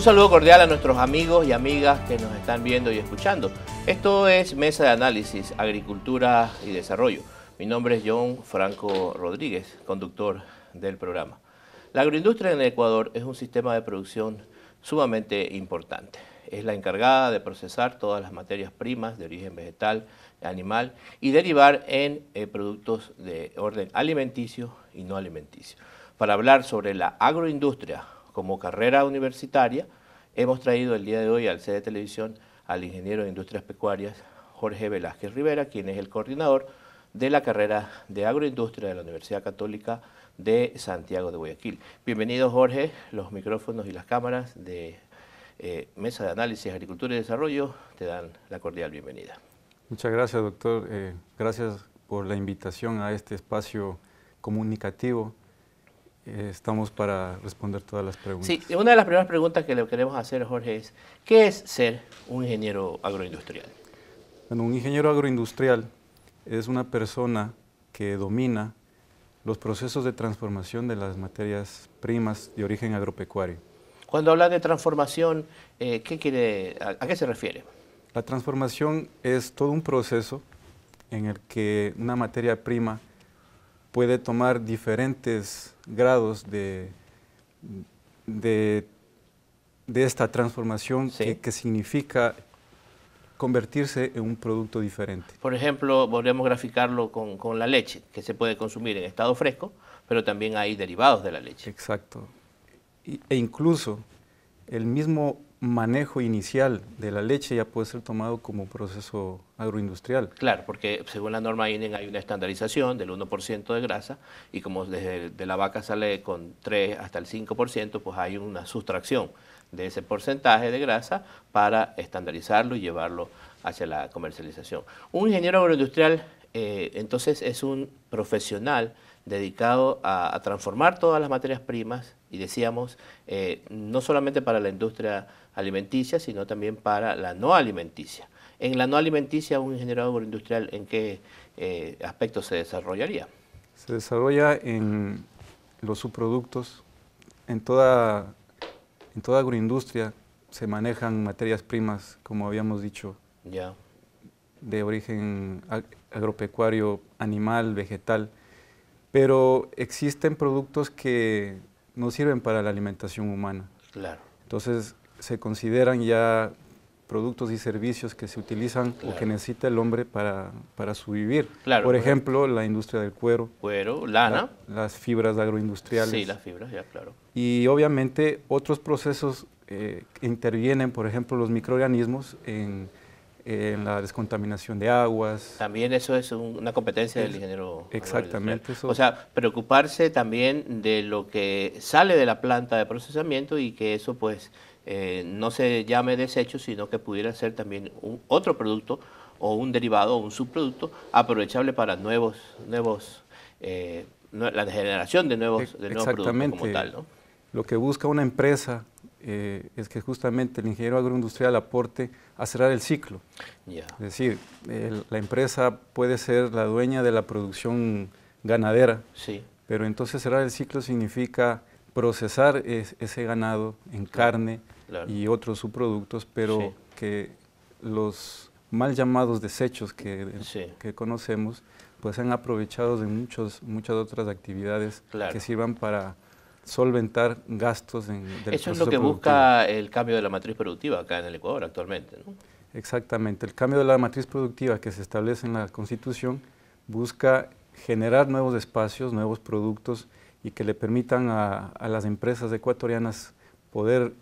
Un saludo cordial a nuestros amigos y amigas que nos están viendo y escuchando. Esto es Mesa de Análisis, Agricultura y Desarrollo. Mi nombre es John Franco Rodríguez, conductor del programa. La agroindustria en Ecuador es un sistema de producción sumamente importante. Es la encargada de procesar todas las materias primas de origen vegetal, animal y derivar en eh, productos de orden alimenticio y no alimenticio. Para hablar sobre la agroindustria, como carrera universitaria, hemos traído el día de hoy al de Televisión al ingeniero de Industrias Pecuarias Jorge Velázquez Rivera, quien es el coordinador de la carrera de agroindustria de la Universidad Católica de Santiago de Guayaquil. Bienvenido Jorge, los micrófonos y las cámaras de eh, Mesa de Análisis, Agricultura y Desarrollo te dan la cordial bienvenida. Muchas gracias doctor, eh, gracias por la invitación a este espacio comunicativo eh, estamos para responder todas las preguntas. Sí, una de las primeras preguntas que le queremos hacer, Jorge, es, ¿qué es ser un ingeniero agroindustrial? Bueno, un ingeniero agroindustrial es una persona que domina los procesos de transformación de las materias primas de origen agropecuario. Cuando habla de transformación, eh, quiere, a, qué se refiere? La transformación es todo un proceso en el que una materia prima puede tomar diferentes grados de, de, esta transformación que, significa convertirse en un producto diferente. Por ejemplo, a graficarlo con, la leche, que se puede consumir en estado fresco, pero también hay derivados de la leche. Exacto. e incluso el mismo manejo inicial de la leche ya puede ser tomado como proceso agroindustrial. Claro, porque según la norma INEN hay una estandarización del 1% de grasa y como desde de la vaca sale con 3 hasta el 5%, pues hay una sustracción de ese porcentaje de grasa para estandarizarlo y llevarlo hacia la comercialización. Un ingeniero agroindustrial eh, entonces es un profesional dedicado a, transformar todas las materias primas y decíamos, eh, no solamente para la industria alimenticia, sino también para la no alimenticia. En la no alimenticia, un ingeniero agroindustrial, ¿en qué eh, aspecto se desarrollaría? Se desarrolla en los subproductos, en toda, agroindustria se manejan materias primas, como habíamos dicho, de origen agropecuario, animal, vegetal, pero existen productos que no sirven para la alimentación humana. Claro. Entonces se consideran ya productos y servicios que se utilizan o que necesita el hombre para, para su vivir. Claro, Por ejemplo, la industria del cuero. Cuero, lana. las fibras agroindustriales. Sí, las fibras, ya, claro. Y obviamente otros procesos eh, intervienen, por ejemplo, los microorganismos en eh, en la descontaminación de aguas. También eso es una competencia del ingeniero. Exactamente. O sea, preocuparse también de lo que sale de la planta de procesamiento y que eso pues eh, no se llame desecho, sino que pudiera ser también otro producto o un derivado o un subproducto aprovechable para nuevos, nuevos eh, la generación de nuevos, e, de nuevos productos como tal. ¿no? Lo que busca una empresa eh, es que justamente el ingeniero agroindustrial aporte a cerrar el ciclo. Es decir, la empresa puede ser la dueña de la producción ganadera, sí. pero entonces cerrar el ciclo significa procesar ese ganado en carne y otros subproductos, pero que los mal llamados desechos que, conocemos, pues sean aprovechados de muchos, muchas otras actividades que sirvan para solventar gastos en, del Eso es lo que busca el cambio de la matriz productiva acá en el Ecuador actualmente, Exactamente. El cambio de la matriz productiva que se establece en la Constitución busca generar nuevos espacios, nuevos productos y que le permitan a, a las empresas ecuatorianas poder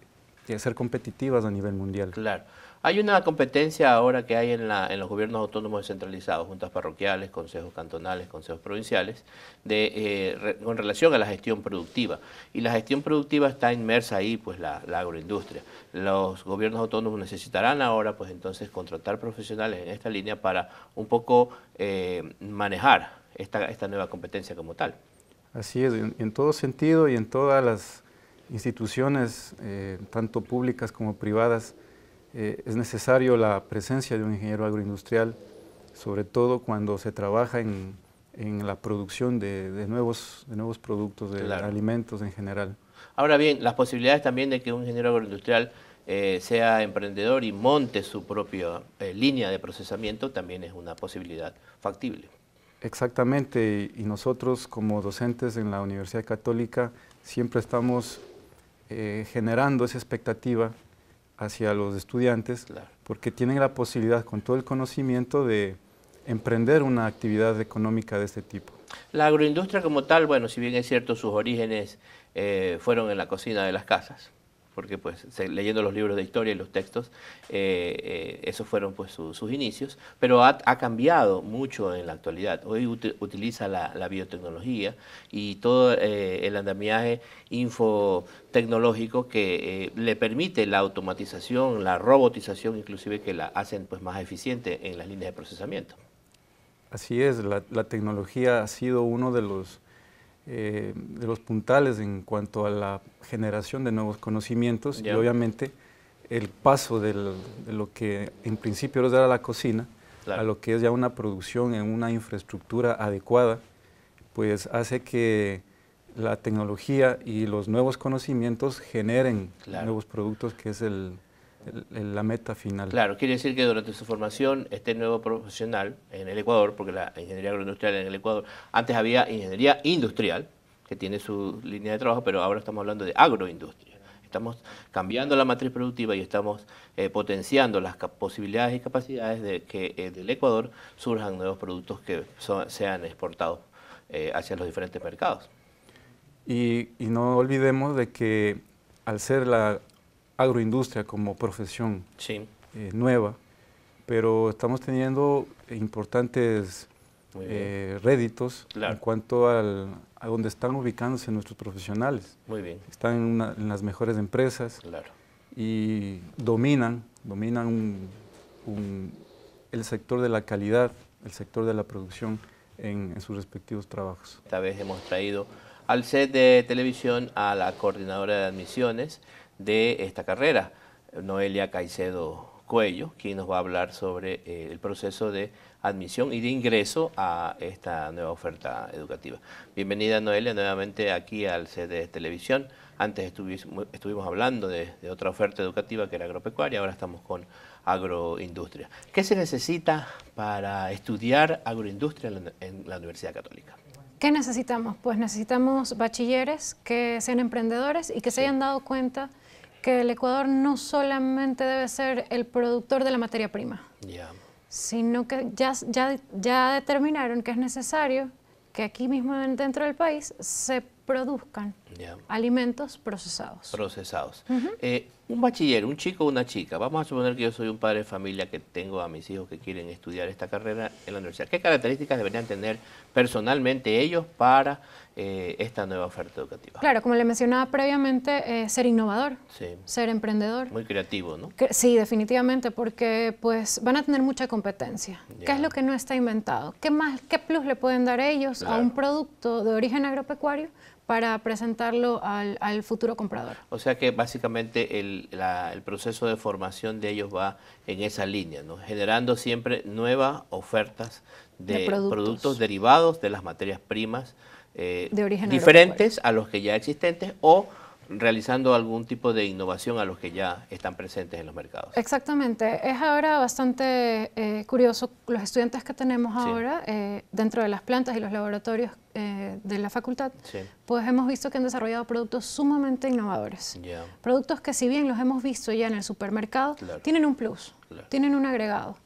eh, ser competitivas a nivel mundial. Claro. Hay una competencia ahora que hay en, los gobiernos autónomos descentralizados, juntas parroquiales, consejos cantonales, consejos provinciales, eh, con relación a la gestión productiva. Y la gestión productiva está inmersa ahí, pues, la, agroindustria. Los gobiernos autónomos necesitarán ahora, pues, entonces, contratar profesionales en esta línea para un poco eh, manejar esta, nueva competencia como tal. Así es, en, todo sentido y en todas las instituciones, eh, tanto públicas como privadas, eh, es necesario la presencia de un ingeniero agroindustrial, sobre todo cuando se trabaja en, la producción de, nuevos, productos, de alimentos en general. Ahora bien, las posibilidades también de que un ingeniero agroindustrial eh, sea emprendedor y monte su propia eh, línea de procesamiento también es una posibilidad factible. Exactamente, y, nosotros como docentes en la Universidad Católica siempre estamos generando esa expectativa hacia los estudiantes, porque tienen la posibilidad, con todo el conocimiento, de emprender una actividad económica de este tipo. La agroindustria como tal, bueno, si bien es cierto, sus orígenes eh, fueron en la cocina de las casas porque pues leyendo los libros de historia y los textos, eh, eh, esos fueron pues sus inicios, pero ha, cambiado mucho en la actualidad. Hoy utiliza la, biotecnología y todo eh, el andamiaje infotecnológico que le permite la automatización, la robotización inclusive que la hacen pues más eficiente en las líneas de procesamiento. Así es, la tecnología ha sido uno de los eh, de los puntales en cuanto a la generación de nuevos conocimientos y obviamente el paso de lo que en principio era la cocina a lo que es ya una producción en una infraestructura adecuada, pues hace que la tecnología y los nuevos conocimientos generen nuevos productos, que es el, la meta final. Claro, quiere decir que durante su formación, este nuevo profesional en el Ecuador, porque la ingeniería agroindustrial en el Ecuador, antes había ingeniería industrial, que tiene su línea de trabajo, pero ahora estamos hablando de agroindustria. Estamos cambiando la matriz productiva y estamos eh, potenciando las posibilidades y capacidades de que eh, del Ecuador surjan nuevos productos que sean exportados eh, hacia los diferentes mercados. y no olvidemos de que al ser la agroindustria como profesión eh, nueva, pero estamos teniendo importantes eh, réditos en cuanto al, a donde están ubicándose nuestros profesionales. Muy bien. Están en, las mejores empresas y dominan, dominan el sector de la calidad, el sector de la producción en, en sus respectivos trabajos. Esta vez hemos traído al set de televisión a la coordinadora de admisiones de esta carrera, Noelia Caicedo Cuello, quien nos va a hablar sobre eh, el proceso de admisión y de ingreso a esta nueva oferta educativa. Bienvenida Noelia nuevamente aquí al CD Televisión. Antes estuvimos, hablando de, otra oferta educativa que era agropecuaria, ahora estamos con agroindustria. ¿Qué se necesita para estudiar agroindustria en la Universidad Católica? ¿Qué necesitamos? Pues necesitamos bachilleres que sean emprendedores y que se hayan dado cuenta que el Ecuador no solamente debe ser el productor de la materia prima, sino que ya, ya, ya determinaron que es necesario que aquí mismo dentro del país se produzcan alimentos procesados. Procesados. Eh, un bachiller, un chico o una chica, vamos a suponer que yo soy un padre de familia que tengo a mis hijos que quieren estudiar esta carrera en la universidad. ¿Qué características deberían tener personalmente ellos para eh, esta nueva oferta educativa. Claro, como le mencionaba previamente, eh, ser innovador, ser emprendedor. Muy creativo, ¿no? sí, definitivamente, porque pues van a tener mucha competencia. ¿Qué es lo que no está inventado? ¿Qué, más, qué plus le pueden dar ellos a un producto de origen agropecuario para presentarlo al, futuro comprador. O sea que básicamente el, proceso de formación de ellos va en esa línea, generando siempre nuevas ofertas de, productos. derivados de las materias primas eh, diferentes a los que ya existentes o realizando algún tipo de innovación a los que ya están presentes en los mercados. Exactamente. Es ahora bastante eh, curioso los estudiantes que tenemos ahora eh, dentro de las plantas y los laboratorios eh, de la facultad, pues hemos visto que han desarrollado productos sumamente innovadores. Productos que si bien los hemos visto ya en el supermercado, tienen un plus, tienen un agregado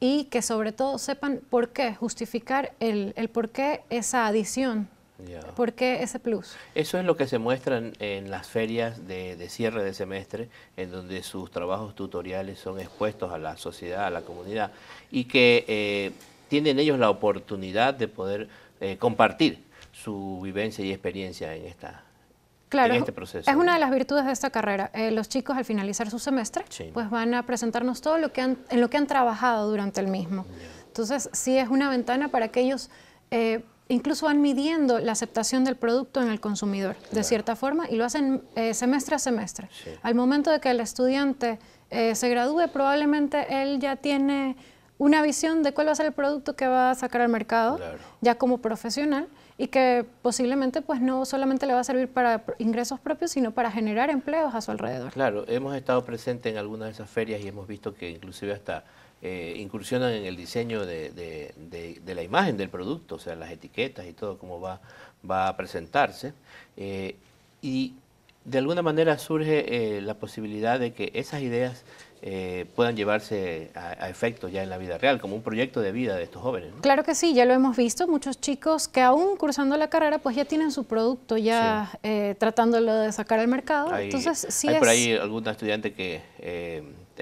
y que sobre todo sepan por qué, justificar el, el por qué esa adición ¿Por qué ese plus? Eso es lo que se muestra en, las ferias de, cierre de semestre, en donde sus trabajos tutoriales son expuestos a la sociedad, a la comunidad, y que eh, tienen ellos la oportunidad de poder eh, compartir su vivencia y experiencia en esta Claro, este proceso. es una de las virtudes de esta carrera. Eh, los chicos al finalizar su semestre, pues van a presentarnos todo lo que han, en lo que han trabajado durante el mismo. Entonces, sí es una ventana para que ellos incluso van midiendo la aceptación del producto en el consumidor, de cierta forma, y lo hacen eh, semestre a semestre. Al momento de que el estudiante eh, se gradúe, probablemente él ya tiene una visión de cuál va a ser el producto que va a sacar al mercado, ya como profesional, y que posiblemente pues no solamente le va a servir para ingresos propios, sino para generar empleos a su alrededor. Claro, hemos estado presentes en algunas de esas ferias y hemos visto que inclusive hasta eh, incursionan en el diseño de, de, la imagen del producto, o sea, las etiquetas y todo, cómo va, va a presentarse. Eh, y de alguna manera surge eh, la posibilidad de que esas ideas eh, puedan llevarse a, efecto ya en la vida real, como un proyecto de vida de estos jóvenes. Claro que sí, ya lo hemos visto, muchos chicos que aún cursando la carrera pues ya tienen su producto ya tratándolo de sacar al mercado. Hay, Entonces, sí por ahí alguna estudiante que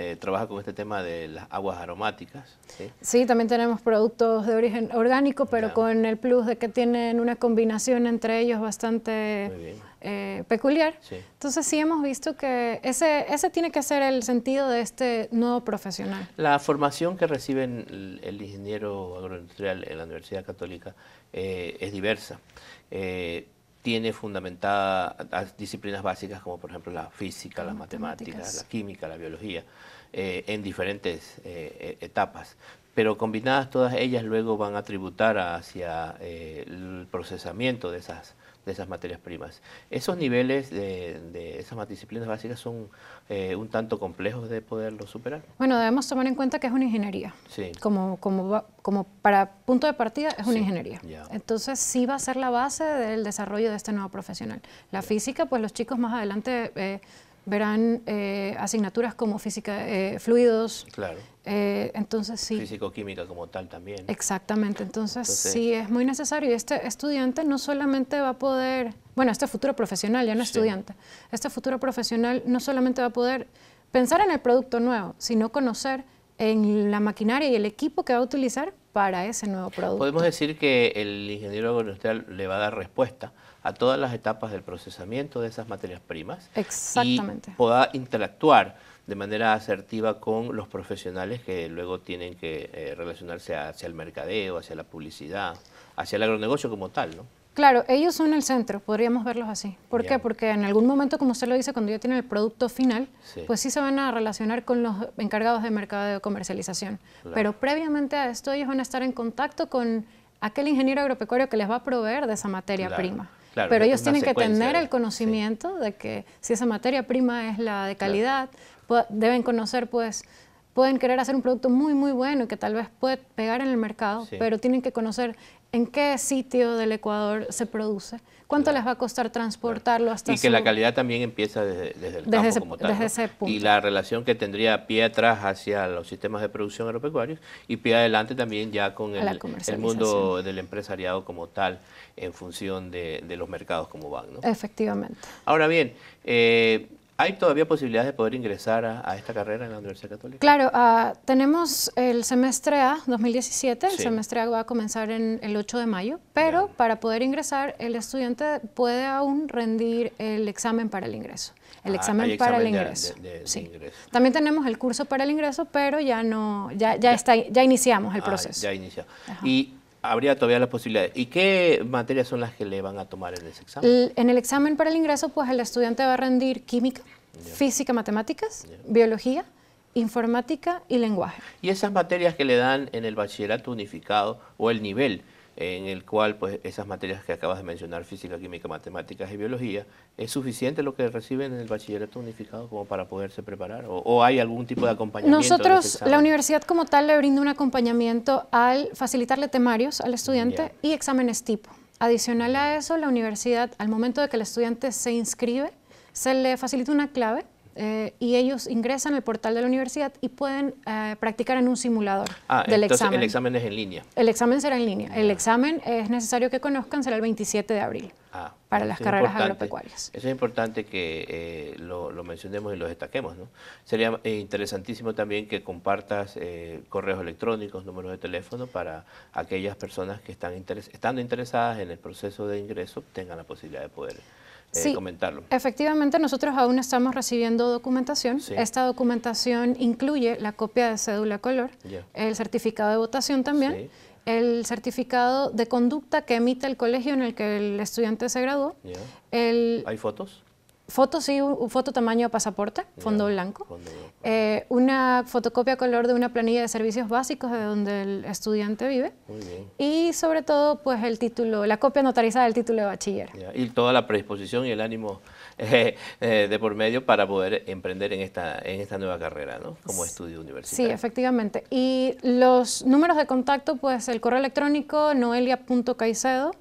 eh, trabaja con este tema de las aguas aromáticas. Sí, también tenemos productos de origen orgánico, pero con el plus de que tienen una combinación entre ellos bastante eh, peculiar. Entonces sí hemos visto que ese, ese tiene que ser el sentido de este nuevo profesional. La formación que reciben el, ingeniero agroindustrial en la Universidad Católica eh, es diversa tiene fundamentadas disciplinas básicas como por ejemplo la física, las, matemáticas. la química, la biología, eh, en diferentes eh, e, etapas. Pero combinadas todas ellas luego van a tributar hacia eh, el procesamiento de esas de esas materias primas. Esos niveles de, esas disciplinas básicas son eh, un tanto complejos de poderlo superar. Bueno, debemos tomar en cuenta que es una ingeniería. Como, como, como para punto de partida es una ingeniería. Entonces sí va a ser la base del desarrollo de este nuevo profesional. La física, pues los chicos más adelante... Eh, verán eh, asignaturas como física, eh, fluidos. Claro. Eh, entonces sí. Físico-química como tal también. Exactamente, entonces, sí es muy necesario. ...y Este estudiante no solamente va a poder, bueno, este futuro profesional, ya no estudiante, este futuro profesional no solamente va a poder pensar en el producto nuevo, sino conocer en la maquinaria y el equipo que va a utilizar para ese nuevo producto. Podemos decir que el ingeniero agroindustrial le va a dar respuesta a todas las etapas del procesamiento de esas materias primas Exactamente. y pueda interactuar de manera asertiva con los profesionales que luego tienen que eh, relacionarse hacia el mercadeo, hacia la publicidad, hacia el agronegocio como tal, ¿no? Claro, ellos son el centro, podríamos verlos así. ¿Por qué? Porque en algún momento, como usted lo dice, cuando ya tienen el producto final, pues sí se van a relacionar con los encargados de mercadeo de comercialización. Pero previamente a esto ellos van a estar en contacto con aquel ingeniero agropecuario que les va a proveer de esa materia prima. Pero ellos tienen que tener el conocimiento de que si esa materia prima es la de calidad, deben conocer pues pueden querer hacer un producto muy, muy bueno y que tal vez puede pegar en el mercado, pero tienen que conocer en qué sitio del Ecuador se produce, cuánto les va a costar transportarlo hasta Y que la calidad también empieza desde, el campo como tal. punto. Y la relación que tendría pie atrás hacia los sistemas de producción agropecuarios y pie adelante también ya con el, mundo del empresariado como tal en función de, los mercados como van. ¿no? Efectivamente. Ahora bien, eh, ¿Hay todavía posibilidades de poder ingresar a, esta carrera en la Universidad Católica? Claro, ah, tenemos el semestre A 2017, el semestre A va a comenzar en el 8 de mayo, pero para poder ingresar el estudiante puede aún rendir el examen para el ingreso. El ah, examen, para el ingreso. sí. También tenemos el curso para el ingreso, pero ya no, ya, ya, está, ya iniciamos el ah, proceso. Ya Y habría todavía las posibilidades. ¿Y qué materias son las que le van a tomar en ese examen? En el examen para el ingreso, pues el estudiante va a rendir química, física, matemáticas, biología, informática y lenguaje. ¿Y esas materias que le dan en el bachillerato unificado o el nivel? en el cual pues, esas materias que acabas de mencionar, física, química, matemáticas y biología, ¿es suficiente lo que reciben en el bachillerato unificado como para poderse preparar? ¿O, hay algún tipo de acompañamiento? Nosotros, la universidad como tal, le brinda un acompañamiento al facilitarle temarios al estudiante y exámenes tipo. Adicional a eso, la universidad, al momento de que el estudiante se inscribe, se le facilita una clave eh, y ellos ingresan al portal de la universidad y pueden eh, practicar en un simulador ah, del entonces El examen es en línea. El examen será en línea. El examen es necesario que conozcan, será el 27 de abril ah, para las carreras agropecuarias. Eso es importante que eh, lo, mencionemos y lo destaquemos. ¿no? Sería interesantísimo también que compartas correos electrónicos, números de teléfono para aquellas personas que están estando interesadas en el proceso de ingreso tengan la posibilidad de poder eh, sí, Efectivamente, nosotros aún estamos recibiendo documentación. Esta documentación incluye la copia de cédula color, el certificado de votación también, el certificado de conducta que emite el colegio en el que el estudiante se graduó. ¿Hay fotos? Foto, sí, un, foto tamaño pasaporte, fondo blanco. Eh, una fotocopia color de una planilla de servicios básicos de donde el estudiante vive. Y sobre todo, pues el título, la copia notarizada del título de bachiller. y toda la predisposición y el ánimo eh, eh, de por medio para poder emprender en esta, en esta nueva carrera, ¿no? Como estudio universitario. Sí, efectivamente. Y los números de contacto, pues el correo electrónico noelia.caicedo.cu.ucsg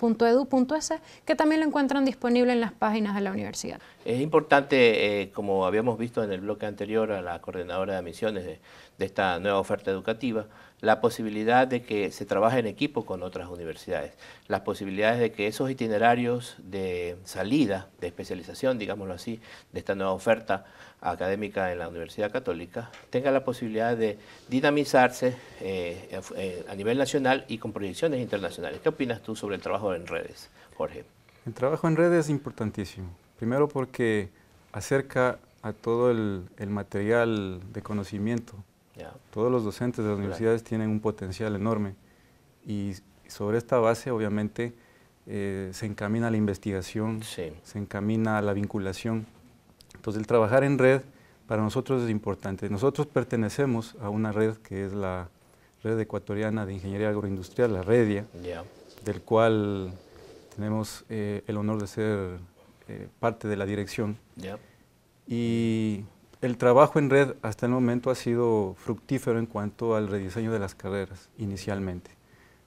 .edu.es, que también lo encuentran disponible en las páginas de la universidad. Es importante, eh, como habíamos visto en el bloque anterior a la coordinadora de admisiones de esta nueva oferta educativa, la posibilidad de que se trabaje en equipo con otras universidades, las posibilidades de que esos itinerarios de salida, de especialización, digámoslo así, de esta nueva oferta académica en la Universidad Católica, tenga la posibilidad de dinamizarse eh, eh, a nivel nacional y con proyecciones internacionales. ¿Qué opinas tú sobre el trabajo en redes, Jorge? El trabajo en redes es importantísimo. Primero porque acerca a todo el material de conocimiento todos los docentes de las universidades tienen un potencial enorme y sobre esta base obviamente eh, se encamina la investigación, se encamina la vinculación. Entonces el trabajar en red para nosotros es importante. Nosotros pertenecemos a una red que es la Red Ecuatoriana de Ingeniería Agroindustrial, la REDIA, del cual tenemos eh, el honor de ser eh, parte de la dirección. Y el trabajo en red hasta el momento ha sido fructífero en cuanto al rediseño de las carreras inicialmente.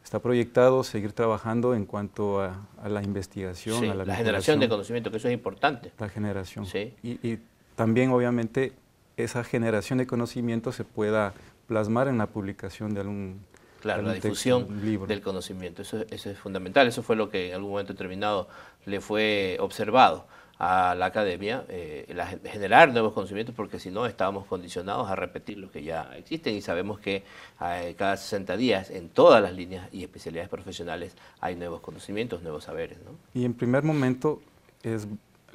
Está proyectado seguir trabajando en cuanto a, la investigación, a la, generación de conocimiento, que eso es importante. La generación. Sí. Y, también, obviamente, esa generación de conocimiento se pueda plasmar en la publicación de algún Claro, la difusión del conocimiento. Eso, eso, es fundamental. Eso fue lo que en algún momento determinado le fue observado a la academia, eh, generar nuevos conocimientos, porque si no estábamos condicionados a repetir lo que ya existen y sabemos que eh, cada 60 días en todas las líneas y especialidades profesionales hay nuevos conocimientos, nuevos saberes. Y en primer momento es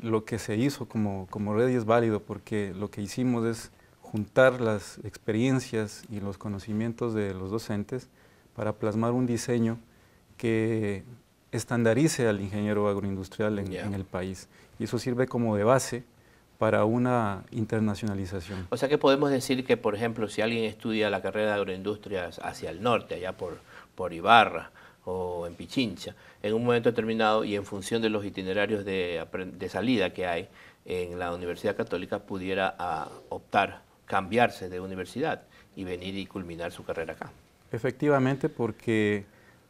lo que se hizo como, como red y es válido, porque lo que hicimos es juntar las experiencias y los conocimientos de los docentes para plasmar un diseño que estandarice al ingeniero agroindustrial en, el país. Y eso sirve como de base para una internacionalización. O sea que podemos decir que, por ejemplo, si alguien estudia la carrera de agroindustrias hacia el norte, allá por, por Ibarra o en Pichincha, en un momento determinado y en función de los itinerarios de, de salida que hay en la Universidad Católica, pudiera ah, optar, cambiarse de universidad y venir y culminar su carrera acá. Efectivamente, porque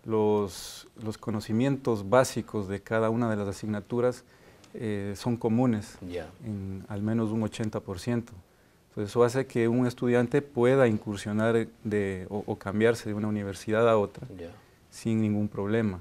los, conocimientos básicos de cada una de las asignaturas eh, son comunes en al menos un 80%. eso hace que un estudiante pueda incursionar o, cambiarse de una universidad a otra sin ningún problema.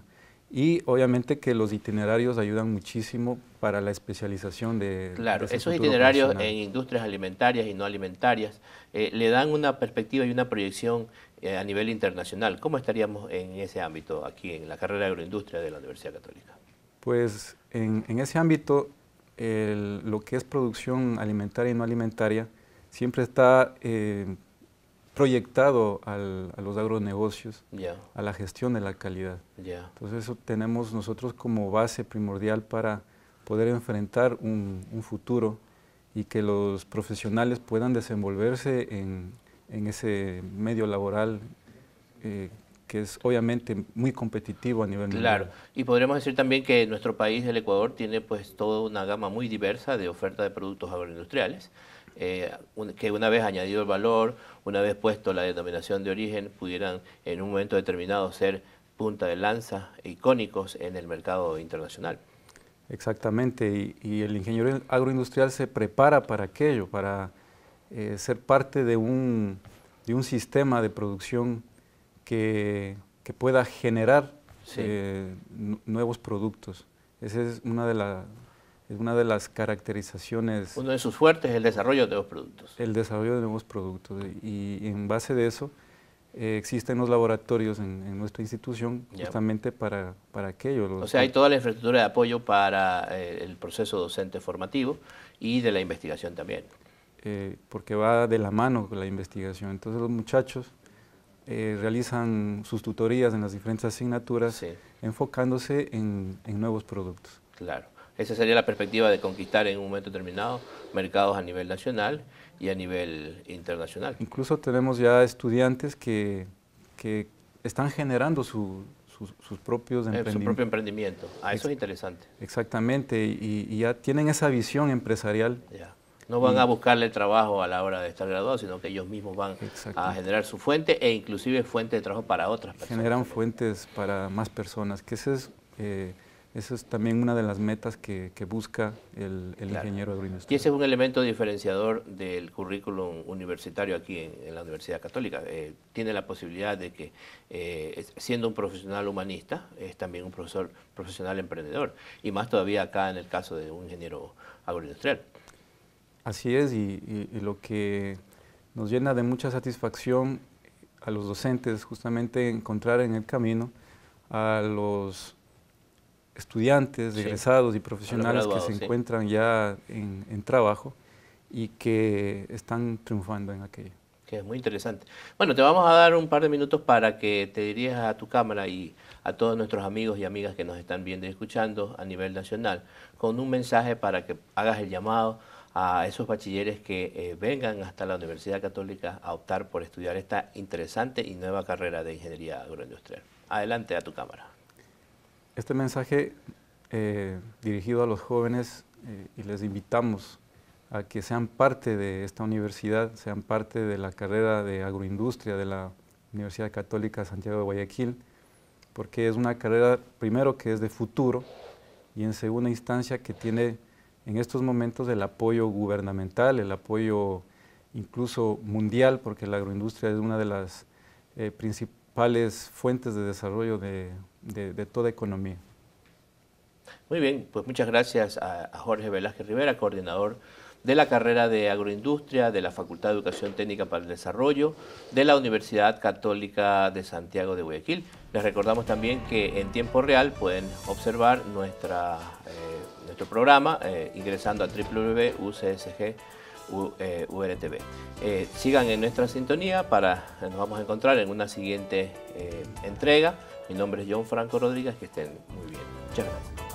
Y obviamente que los itinerarios ayudan muchísimo para la especialización de... Claro, esos itinerarios en industrias alimentarias y no alimentarias eh, le dan una perspectiva y una proyección eh, a nivel internacional. ¿Cómo estaríamos en ese ámbito aquí en la carrera de agroindustria de la Universidad Católica? Pues en, ese ámbito lo que es producción alimentaria y no alimentaria siempre está eh, proyectado a los agronegocios, a la gestión de la calidad. Entonces eso tenemos nosotros como base primordial para poder enfrentar un, futuro y que los profesionales puedan desenvolverse en, ese medio laboral eh, que es obviamente muy competitivo a nivel claro. mundial. y podríamos decir también que nuestro país, el Ecuador, tiene pues toda una gama muy diversa de oferta de productos agroindustriales eh, que una vez añadido el valor, una vez puesto la denominación de origen, pudieran en un momento determinado ser punta de lanza, icónicos en el mercado internacional. Exactamente, y, el ingeniero agroindustrial se prepara para aquello, para eh, ser parte de un, de un, sistema de producción que, que pueda generar eh, nuevos productos. Esa es una de, las es una de las caracterizaciones. Uno de sus fuertes es el desarrollo de nuevos productos. El desarrollo de nuevos productos. Y, en base de eso eh, existen los laboratorios en, nuestra institución justamente para, para aquello. o sea, hay toda la infraestructura de apoyo para eh, el proceso docente formativo y de la investigación también. Eh, porque va de la mano con la investigación. Entonces los muchachos realizan sus tutorías en las diferentes asignaturas enfocándose en, en nuevos productos. Claro. Esa sería la perspectiva de conquistar en un momento determinado mercados a nivel nacional y a nivel internacional. Incluso tenemos ya estudiantes que, están generando sus, propios eh, emprendimientos. Su propio emprendimiento. Ah, eso es interesante. Exactamente, y, ya tienen esa visión empresarial. Ya. No van a buscarle trabajo a la hora de estar graduados, sino que ellos mismos van a generar su fuente e inclusive fuente de trabajo para otras personas. Generan fuentes para más personas, que es eh, esa es también una de las metas que, busca el, ingeniero agroindustrial. Y ese es un elemento diferenciador del currículum universitario aquí en, la Universidad Católica. Eh, tiene la posibilidad de que, eh, siendo un profesional humanista, es también un profesor, profesional emprendedor. Y más todavía acá en el caso de un ingeniero agroindustrial. Así es, y, y lo que nos llena de mucha satisfacción a los docentes, justamente encontrar en el camino a los estudiantes, egresados y profesionales que se encuentran ya en, trabajo y que están triunfando en aquello. Que es muy interesante. Bueno, te vamos a dar un par de minutos para que te dirijas a tu cámara y a todos nuestros amigos y amigas que nos están viendo y escuchando a nivel nacional con un mensaje para que hagas el llamado a esos bachilleres que eh, vengan hasta la Universidad Católica a optar por estudiar esta interesante y nueva carrera de ingeniería agroindustrial. Adelante a tu cámara este mensaje eh, dirigido a los jóvenes eh, y les invitamos a que sean parte de esta universidad, sean parte de la carrera de agroindustria de la Universidad Católica Santiago de Guayaquil, porque es una carrera, primero, que es de futuro y en segunda instancia que tiene en estos momentos el apoyo gubernamental, el apoyo incluso mundial, porque la agroindustria es una de las eh, principales fuentes de desarrollo de, toda economía. Muy bien, pues muchas gracias a, Jorge Velázquez Rivera, coordinador de la carrera de agroindustria de la Facultad de Educación Técnica para el Desarrollo de la Universidad Católica de Santiago de Guayaquil. Les recordamos también que en tiempo real pueden observar nuestra, eh, nuestro programa eh, ingresando a www.ucsg.com URTV. Eh, eh, sigan en nuestra sintonía para eh, nos vamos a encontrar en una siguiente entrega. Mi nombre es John Franco Rodríguez, que estén muy bien. Muchas gracias.